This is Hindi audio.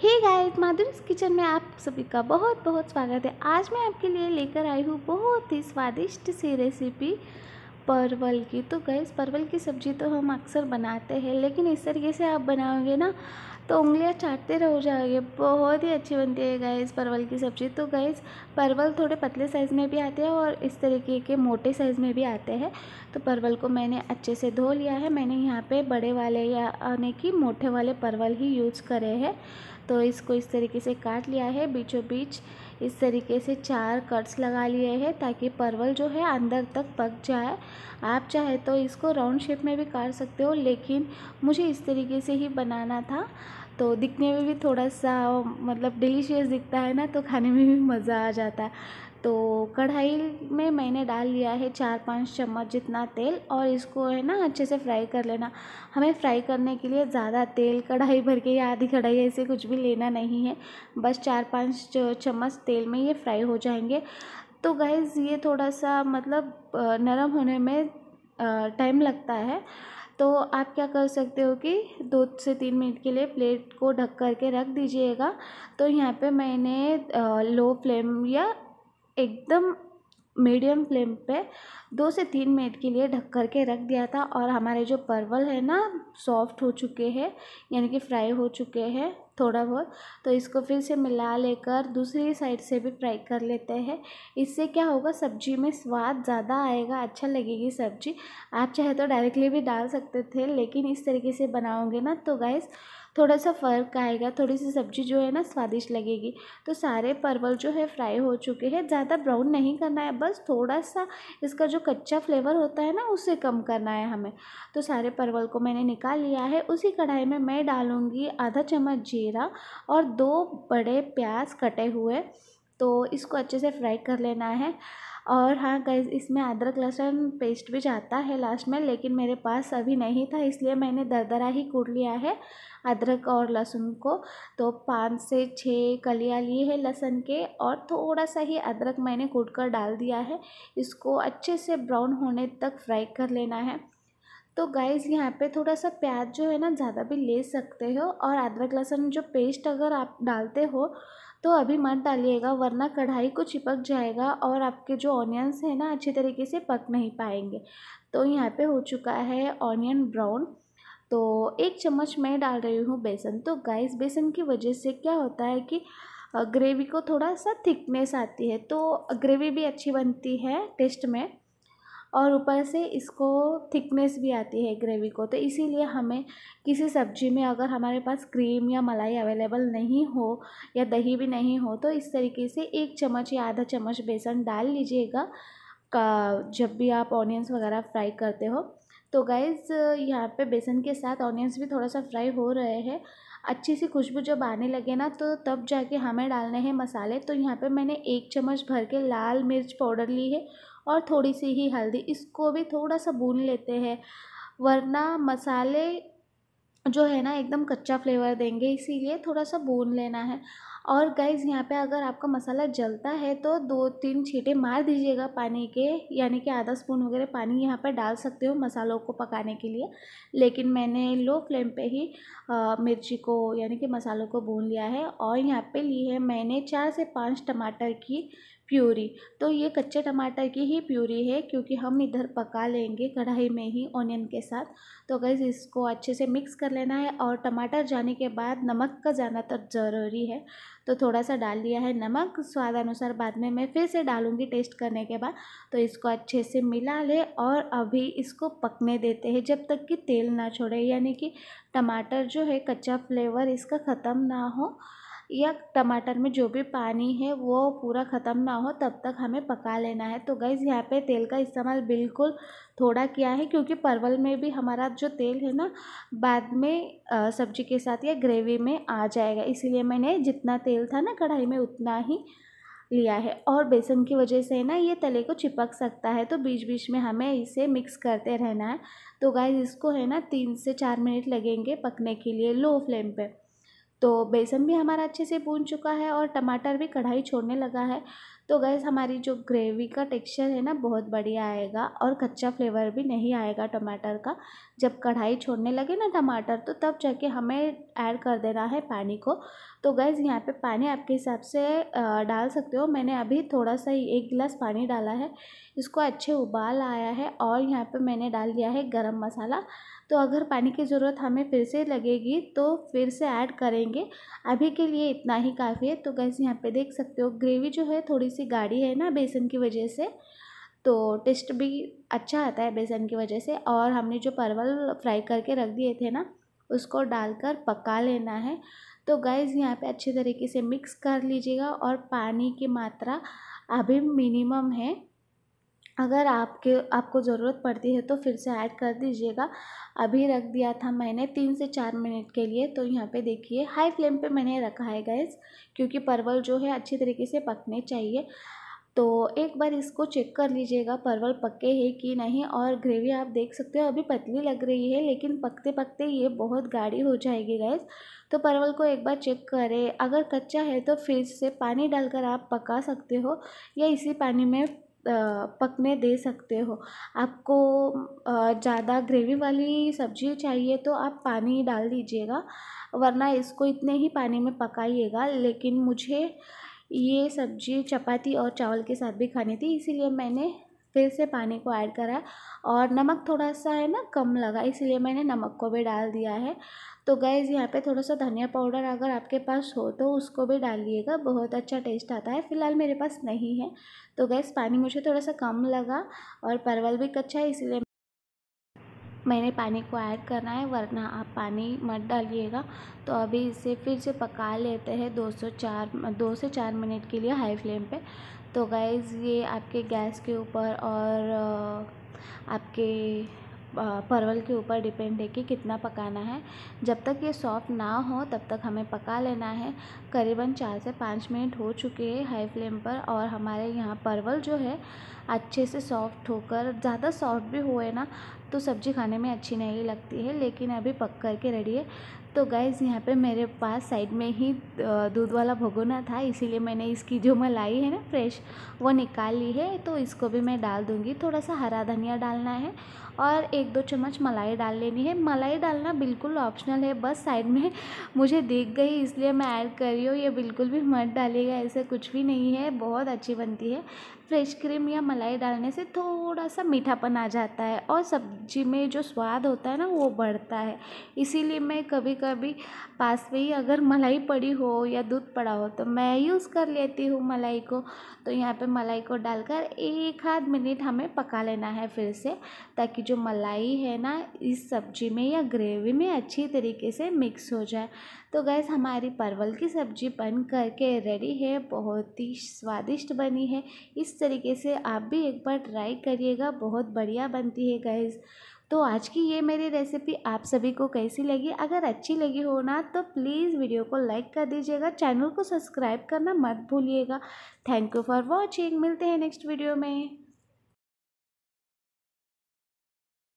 हे गाइस माधुरी किचन में आप सभी का बहुत बहुत स्वागत है आज मैं आपके लिए लेकर आई हूँ बहुत ही स्वादिष्ट सी रेसिपी परवल की तो गैस परवल की सब्ज़ी तो हम अक्सर बनाते हैं लेकिन इस तरीके से आप बनाओगे ना तो उंगलियाँ चाटते रह जाओगे बहुत ही अच्छी बनती है गैस परवल की सब्ज़ी तो गैस परवल थोड़े पतले साइज़ में भी आते हैं और इस तरीके के मोटे साइज़ में भी आते हैं तो परवल को मैंने अच्छे से धो लिया है मैंने यहाँ पे बड़े वाले या यानी कि मोटे वाले परवल ही यूज करे हैं तो इसको इस तरीके से काट लिया है बीचों बीच इस तरीके से चार कट्स लगा लिए हैं ताकि परवल जो है अंदर तक पक जाए आप चाहे तो इसको राउंड शेप में भी काट सकते हो लेकिन मुझे इस तरीके से ही बनाना था तो दिखने में भी थोड़ा सा मतलब डिलीशियस दिखता है ना तो खाने में भी मज़ा आ जाता है तो कढ़ाई में मैंने डाल लिया है चार पाँच चम्मच जितना तेल और इसको है ना अच्छे से फ्राई कर लेना हमें फ्राई करने के लिए ज़्यादा तेल कढ़ाई भर के या आधी कढ़ाई ऐसे कुछ भी लेना नहीं है बस चार पाँच चम्मच तेल में ये फ्राई हो जाएंगे तो गैस ये थोड़ा सा मतलब नरम होने में टाइम लगता है तो आप क्या कर सकते हो कि दो से तीन मिनट के लिए प्लेट को ढक कर के रख दीजिएगा तो यहाँ पे मैंने लो फ्लेम या एकदम मीडियम फ्लेम पे दो से तीन मिनट के लिए ढक कर के रख दिया था और हमारे जो परवल है ना सॉफ्ट हो चुके हैं यानी कि फ्राई हो चुके हैं थोड़ा बहुत तो इसको फिर से मिला लेकर दूसरी साइड से भी फ्राई कर लेते हैं इससे क्या होगा सब्जी में स्वाद ज़्यादा आएगा अच्छा लगेगी सब्जी आप चाहे तो डायरेक्टली भी डाल सकते थे लेकिन इस तरीके से बनाओगे ना तो गैस थोड़ा सा फ़र्क आएगा थोड़ी सी सब्ज़ी जो है ना स्वादिष्ट लगेगी तो सारे परवल जो है फ्राई हो चुके हैं ज़्यादा ब्राउन नहीं करना है बस थोड़ा सा इसका जो कच्चा फ्लेवर होता है ना उसे कम करना है हमें तो सारे परवल को मैंने निकाल लिया है उसी कढ़ाई में मैं डालूँगी आधा चम्मच जीरा और दो बड़े प्याज कटे हुए तो इसको अच्छे से फ्राई कर लेना है और हाँ गैस इसमें अदरक लहसुन पेस्ट भी जाता है लास्ट में लेकिन मेरे पास अभी नहीं था इसलिए मैंने दरदरा ही कूट लिया है अदरक और लहसुन को तो पाँच से छः कलियाँ लिए हैं लहसुन के और थोड़ा सा ही अदरक मैंने कूट कर डाल दिया है इसको अच्छे से ब्राउन होने तक फ्राई कर लेना है तो गाइस यहाँ पे थोड़ा सा प्याज जो है ना ज़्यादा भी ले सकते हो और अदरक लहसुन जो पेस्ट अगर आप डालते हो तो अभी मत डालिएगा वरना कढ़ाई को चिपक जाएगा और आपके जो ऑनियंस हैं ना अच्छे तरीके से पक नहीं पाएंगे तो यहाँ पे हो चुका है ऑनियन ब्राउन तो एक चम्मच मैं डाल रही हूँ बेसन तो गाइस बेसन की वजह से क्या होता है कि ग्रेवी को थोड़ा सा थिकनेस आती है तो ग्रेवी भी अच्छी बनती है टेस्ट में और ऊपर से इसको थिकनेस भी आती है ग्रेवी को तो इसीलिए हमें किसी सब्ज़ी में अगर हमारे पास क्रीम या मलाई अवेलेबल नहीं हो या दही भी नहीं हो तो इस तरीके से एक चम्मच या आधा चम्मच बेसन डाल लीजिएगा का जब भी आप ऑनियंस वगैरह फ्राई करते हो तो गाइज़ यहाँ पे बेसन के साथ ऑनियंस भी थोड़ा सा फ्राई हो रहे हैं अच्छी सी खुशबू जब आने लगे ना तो तब जाके हमें डालने हैं मसाले तो यहाँ पे मैंने एक चम्मच भर के लाल मिर्च पाउडर ली है और थोड़ी सी ही हल्दी इसको भी थोड़ा सा भून लेते हैं वरना मसाले जो है ना एकदम कच्चा फ्लेवर देंगे इसीलिए थोड़ा सा भून लेना है और गाइज यहाँ पे अगर आपका मसाला जलता है तो दो तीन छीटे मार दीजिएगा पानी के यानी कि आधा स्पून वगैरह पानी यहाँ पे डाल सकते हो मसालों को पकाने के लिए लेकिन मैंने लो फ्लेम पे ही आ, मिर्ची को यानी कि मसालों को भून लिया है और यहाँ पे ली है मैंने चार से पाँच टमाटर की प्यूरी तो ये कच्चे टमाटर की ही प्यूरी है क्योंकि हम इधर पका लेंगे कढ़ाई में ही ऑनियन के साथ तो गैस इसको अच्छे से मिक्स कर लेना है और टमाटर जाने के बाद नमक का जाना तो ज़रूरी है तो थोड़ा सा डाल दिया है नमक स्वाद अनुसार बाद में मैं फिर से डालूंगी टेस्ट करने के बाद तो इसको अच्छे से मिला ले और अभी इसको पकने देते हैं जब तक कि तेल ना छोड़े यानी कि टमाटर जो है कच्चा फ्लेवर इसका ख़त्म ना हो या टमाटर में जो भी पानी है वो पूरा ख़त्म ना हो तब तक हमें पका लेना है तो गैस यहाँ पे तेल का इस्तेमाल बिल्कुल थोड़ा किया है क्योंकि परवल में भी हमारा जो तेल है ना बाद में सब्जी के साथ या ग्रेवी में आ जाएगा इसीलिए मैंने जितना तेल था ना कढ़ाई में उतना ही लिया है और बेसन की वजह से ना ये तले को चिपक सकता है तो बीच बीच में हमें इसे मिक्स करते रहना है तो गाइस इसको है ना तीन से चार मिनट लगेंगे पकने के लिए लो फ्लेम पे तो बेसन भी हमारा अच्छे से भून चुका है और टमाटर भी कढ़ाई छोड़ने लगा है तो गैस हमारी जो ग्रेवी का टेक्सचर है ना बहुत बढ़िया आएगा और कच्चा फ्लेवर भी नहीं आएगा टमाटर का जब कढ़ाई छोड़ने लगे ना टमाटर तो तब जाके हमें ऐड कर देना है पानी को तो गैस यहाँ पे पानी आपके हिसाब से डाल सकते हो मैंने अभी थोड़ा सा ही एक गिलास पानी डाला है इसको अच्छे उबाल आया है और यहाँ पर मैंने डाल दिया है गर्म मसाला तो अगर पानी की ज़रूरत हमें फिर से लगेगी तो फिर से ऐड करेंगे अभी के लिए इतना ही काफ़ी है तो गैस यहाँ पे देख सकते हो ग्रेवी जो है थोड़ी सी गाढ़ी है ना बेसन की वजह से तो टेस्ट भी अच्छा आता है बेसन की वजह से और हमने जो परवल फ्राई करके रख दिए थे ना उसको डालकर पका लेना है तो गैस यहाँ पे अच्छे तरीके से मिक्स कर लीजिएगा और पानी की मात्रा अभी मिनिमम है अगर आपके आपको ज़रूरत पड़ती है तो फिर से ऐड कर दीजिएगा अभी रख दिया था मैंने तीन से चार मिनट के लिए तो यहाँ पे देखिए हाई फ्लेम पे मैंने रखा है गैस क्योंकि परवल जो है अच्छी तरीके से पकने चाहिए तो एक बार इसको चेक कर लीजिएगा परवल पके हैं कि नहीं और ग्रेवी आप देख सकते हो अभी पतली लग रही है लेकिन पकते पकते ये बहुत गाढ़ी हो जाएगी गैस तो परवल को एक बार चेक करें अगर कच्चा है तो फिर से पानी डालकर आप पका सकते हो या इसी पानी में पकने दे सकते हो आपको ज़्यादा ग्रेवी वाली सब्ज़ी चाहिए तो आप पानी डाल दीजिएगा वरना इसको इतने ही पानी में पकाइएगा लेकिन मुझे ये सब्ज़ी चपाती और चावल के साथ भी खानी थी इसीलिए मैंने फिर से पानी को ऐड करा और नमक थोड़ा सा है ना कम लगा इसलिए मैंने नमक को भी डाल दिया है तो गैज़ यहाँ पे थोड़ा सा धनिया पाउडर अगर आपके पास हो तो उसको भी डालिएगा बहुत अच्छा टेस्ट आता है फ़िलहाल मेरे पास नहीं है तो गैस पानी मुझे थोड़ा सा कम लगा और परवल भी कच्चा है इसलिए मैंने पानी को ऐड करना है वरना आप पानी मत डालिएगा तो अभी इसे फिर से पका लेते हैं दो चार दो से चार मिनट के लिए हाई फ्लेम पे तो गाइज ये आपके गैस के ऊपर और आपके परवल के ऊपर डिपेंड है कि कितना पकाना है जब तक ये सॉफ्ट ना हो तब तक हमें पका लेना है करीबन चार से पाँच मिनट हो चुके हैं हाई फ्लेम पर और हमारे यहाँ परवल जो है अच्छे से सॉफ्ट होकर ज़्यादा सॉफ्ट भी हुए ना तो सब्ज़ी खाने में अच्छी नहीं लगती है लेकिन अभी पक कर के रेडी है तो गाइज़ यहाँ पे मेरे पास साइड में ही दूध वाला भगोना था इसीलिए मैंने इसकी जो मलाई है ना फ्रेश वो निकाल ली है तो इसको भी मैं डाल दूँगी थोड़ा सा हरा धनिया डालना है और एक दो चम्मच मलाई डाल लेनी है मलाई डालना बिल्कुल ऑप्शनल है बस साइड में मुझे दिख गई इसलिए मैं ऐड कर रही हूँ ये बिल्कुल भी मत डालिएगा ऐसे कुछ भी नहीं है बहुत अच्छी बनती है फ्रेश क्रीम या मलाई डालने से थोड़ा सा मीठापन आ जाता है और सब्जी में जो स्वाद होता है ना वो बढ़ता है इसीलिए मैं कभी कभी पास में ही अगर मलाई पड़ी हो या दूध पड़ा हो तो मैं यूज़ कर लेती हूँ मलाई को तो यहाँ पे मलाई को डालकर एक आध मिनट हमें पका लेना है फिर से ताकि जो मलाई है ना इस सब्जी में या ग्रेवी में अच्छी तरीके से मिक्स हो जाए तो गैस हमारी परवल की सब्जी बन करके रेडी है बहुत ही स्वादिष्ट बनी है इस इस तरीके से आप भी एक बार ट्राई करिएगा बहुत बढ़िया बनती है गैस तो आज की ये मेरी रेसिपी आप सभी को कैसी लगी अगर अच्छी लगी हो ना तो प्लीज़ वीडियो को लाइक कर दीजिएगा चैनल को सब्सक्राइब करना मत भूलिएगा थैंक यू फॉर वॉचिंग मिलते हैं नेक्स्ट वीडियो में